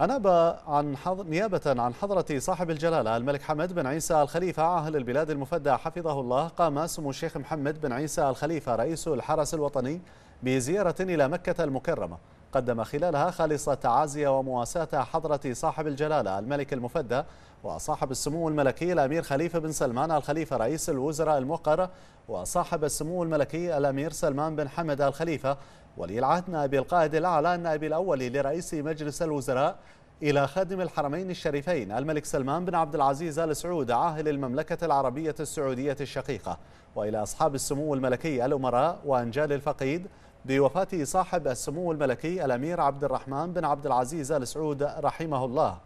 أناب عن حض... نيابة عن حضرة صاحب الجلالة الملك حمد بن عيسى الخليفة عاهل البلاد المفدى حفظه الله قام سمو الشيخ محمد بن عيسى الخليفة رئيس الحرس الوطني بزيارة إلى مكة المكرمة قدم خلالها خالصة تعازي ومواساة حضرة صاحب الجلالة الملك المفدى وصاحب السمو الملكي الأمير خليفة بن سلمان الخليفة رئيس الوزراء الموقر وصاحب السمو الملكي الأمير سلمان بن حمد الخليفة ولي العهد نائب القائد الأعلى النائب الأول لرئيس مجلس الوزراء إلى خادم الحرمين الشريفين الملك سلمان بن عبد العزيز آل سعود عاهل المملكة العربية السعودية الشقيقة وإلى أصحاب السمو الملكي الأمراء وأنجال الفقيد بوفاة صاحب السمو الملكي الأمير عبد الرحمن بن عبد العزيز آل سعود رحمه الله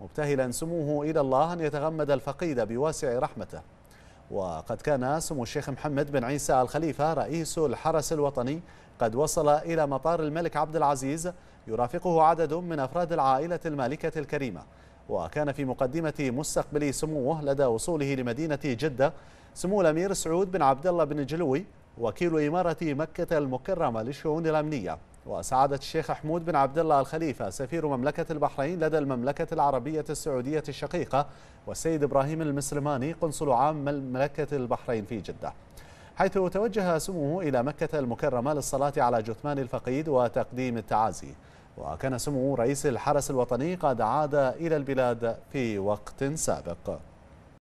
مبتهلا سموه إلى الله أن يتغمد الفقيد بواسع رحمته وقد كان سمو الشيخ محمد بن عيسى الخليفة رئيس الحرس الوطني قد وصل إلى مطار الملك عبد العزيز يرافقه عدد من أفراد العائلة المالكة الكريمة وكان في مقدمة مستقبل سموه لدى وصوله لمدينة جدة سمو الأمير سعود بن عبد الله بن الجلوي وكيل إمارة مكة المكرمة للشؤون الأمنية وسعادة الشيخ حمود بن عبد الله الخليفة سفير مملكة البحرين لدى المملكة العربية السعودية الشقيقة والسيد إبراهيم المسلماني قنصل عام مملكة البحرين في جدة حيث توجه سموه إلى مكة المكرمة للصلاة على جثمان الفقيد وتقديم التعازي وكان سمو رئيس الحرس الوطني قد عاد إلى البلاد في وقت سابق